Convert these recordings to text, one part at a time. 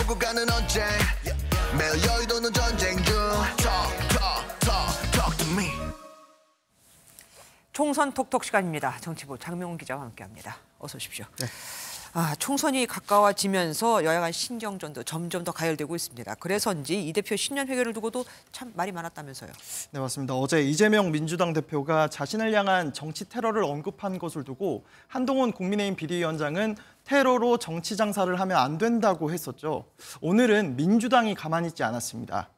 오고 가는 언제 매일 여의도는 전쟁 중 Talk, talk, talk, talk to me 총선 톡톡 시간입니다. 정치부 장명훈 기자와 함께합니다. 어서 오십시오. 네. 아, 총선이 가까워지면서 여야 간 신경전도 점점 더 가열되고 있습니다. 그래서인지 이 대표 신년 회견을 두고도 참 말이 많았다면서요. 네, 맞습니다. 어제 이재명 민주당 대표가 자신을 향한 정치 테러를 언급한 것을 두고 한동훈 국민의힘 비대위원장은 테러로 정치 장사를 하면 안 된다고 했었죠. 오늘은 민주당이 가만히 있지 않았습니다.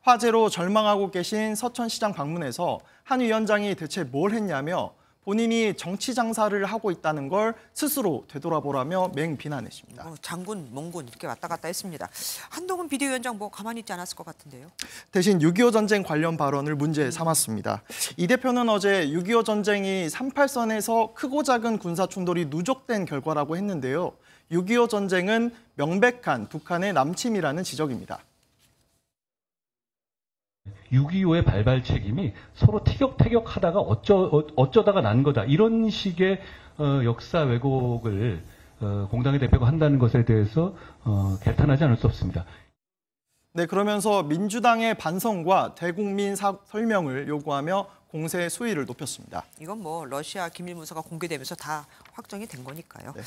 화제로 절망하고 계신 서천시장 방문에서 한 위원장이 대체 뭘 했냐며 본인이 정치 장사를 하고 있다는 걸 스스로 되돌아보라며 맹 비난했습니다. 어, 장군, 몽군 이렇게 왔다 갔다 했습니다. 한동훈 비대위원장 뭐 가만히 있지 않았을 것 같은데요. 대신 6.25 전쟁 관련 발언을 문제 음. 삼았습니다. 이 대표는 어제 6.25 전쟁이 38선에서 크고 작은 군사 충돌이 누적된 결과라고 했는데요. 6.25 전쟁은 명백한 북한의 남침이라는 지적입니다. 6.25의 발발 책임이 서로 티격태격 하다가 어쩌, 어, 어쩌다가 난 거다. 이런 식의 어, 역사 왜곡을 어, 공당의 대표가 한다는 것에 대해서 어, 개탄하지 않을 수 없습니다. 네, 그러면서 민주당의 반성과 대국민 사, 설명을 요구하며 공세의 수위를 높였습니다. 이건 뭐 러시아 기밀문서가 공개되면서 다 확정이 된 거니까요. 네.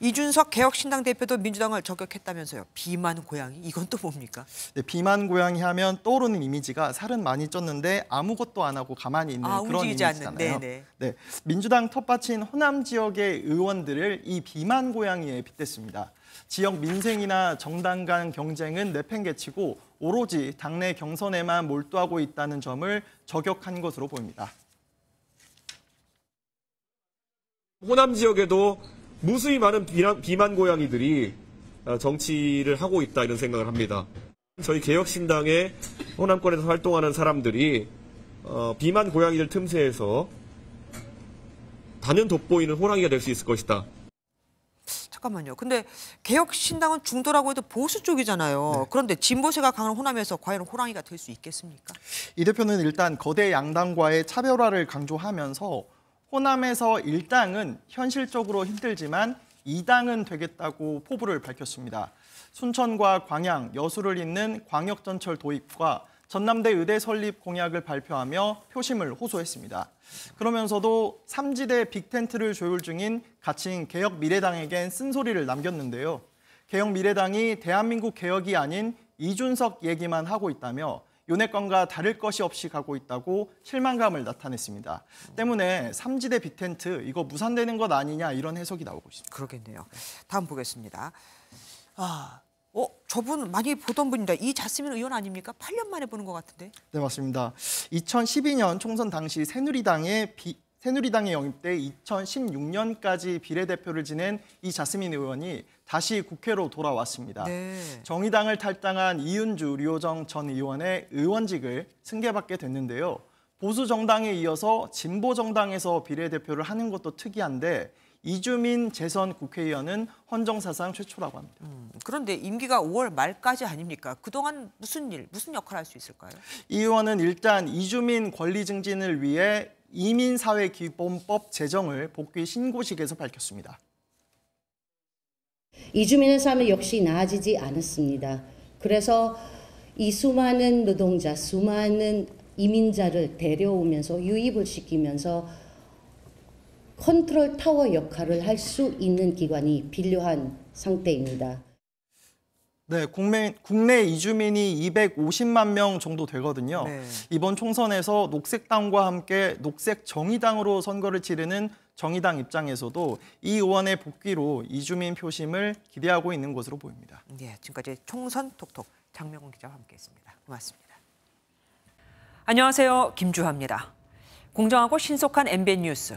이준석 개혁신당 대표도 민주당을 저격했다면서요. 비만 고양이 이건 또 뭡니까? 네, 비만 고양이 하면 떠오르는 이미지가 살은 많이 쪘는데 아무것도 안 하고 가만히 있는 아, 그런 이미지잖아요. 네, 네, 네, 민주당 텃밭인 호남 지역의 의원들을 이 비만 고양이에 빗댔습니다. 지역 민생이나 정당 간 경쟁은 내팽개치고 오로지 당내 경선에만 몰두하고 있다는 점을 저격한 것으로 보입니다. 호남 지역에도 무수히 많은 비만 고양이들이 어, 정치를 하고 있다 이런 생각을 합니다. 저희 개혁신당의 호남권에서 활동하는 사람들이 어, 비만 고양이를 틈새에서 단연 돋보이는 호랑이가 될 수 있을 것이다. 잠깐만요. 근데 개혁신당은 중도라고 해도 보수 쪽이잖아요. 네. 그런데 진보세가 강한 호남에서 과연 호랑이가 될 수 있겠습니까? 이 대표는 일단 거대 양당과의 차별화를 강조하면서 호남에서 일당은 현실적으로 힘들지만 이당은 되겠다고 포부를 밝혔습니다. 순천과 광양, 여수를 잇는 광역전철 도입과 전남대 의대 설립 공약을 발표하며 표심을 호소했습니다. 그러면서도 3지대 빅텐트를 조율 중인 가칭 개혁미래당에겐 쓴소리를 남겼는데요. 개혁미래당이 대한민국 개혁이 아닌 이준석 얘기만 하고 있다며 윤핵관과 다를 것이 없이 가고 있다고 실망감을 나타냈습니다. 때문에 3지대 빅텐트 이거 무산되는 것 아니냐 이런 해석이 나오고 있습니다. 그러겠네요. 다음 보겠습니다. 아, 어, 저분 많이 보던 분인데이 자스민 의원 아닙니까? 8년 만에 보는 것 같은데. 네, 맞습니다. 2012년 총선 당시 새누리당의 비, 새누리당에 영입돼 2016년까지 비례대표를 지낸 이 자스민 의원이 다시 국회로 돌아왔습니다. 네. 정의당을 탈당한 이윤주 류호정 전 의원의 의원직을 승계받게 됐는데요. 보수 정당에 이어서 진보 정당에서 비례대표를 하는 것도 특이한데 이주민 재선 국회의원은 헌정사상 최초라고 합니다. 음, 그런데 임기가 5월 말까지 아닙니까? 그동안 무슨 일, 무슨 역할을 할 수 있을까요? 이 의원은 일단 이주민 권리 증진을 위해 이민사회기본법 제정을 복귀 신고식에서 밝혔습니다. 이주민의 삶은 역시 나아지지 않았습니다. 그래서 이 수많은 노동자, 수많은 이민자를 데려오면서 유입을 시키면서 컨트롤 타워 역할을 할 수 있는 기관이 필요한 상태입니다. 네, 국내, 국내 이주민이 250만 명 정도 되거든요. 네. 이번 총선에서 녹색당과 함께 녹색 정의당으로 선거를 치르는 정의당 입장에서도 이 의원의 복귀로 이주민 표심을 기대하고 있는 것으로 보입니다. 네, 지금까지 총선 톡톡 장명훈 기자와 함께했습니다. 고맙습니다. 안녕하세요, 김주하입니다. 공정하고 신속한 MBN 뉴스.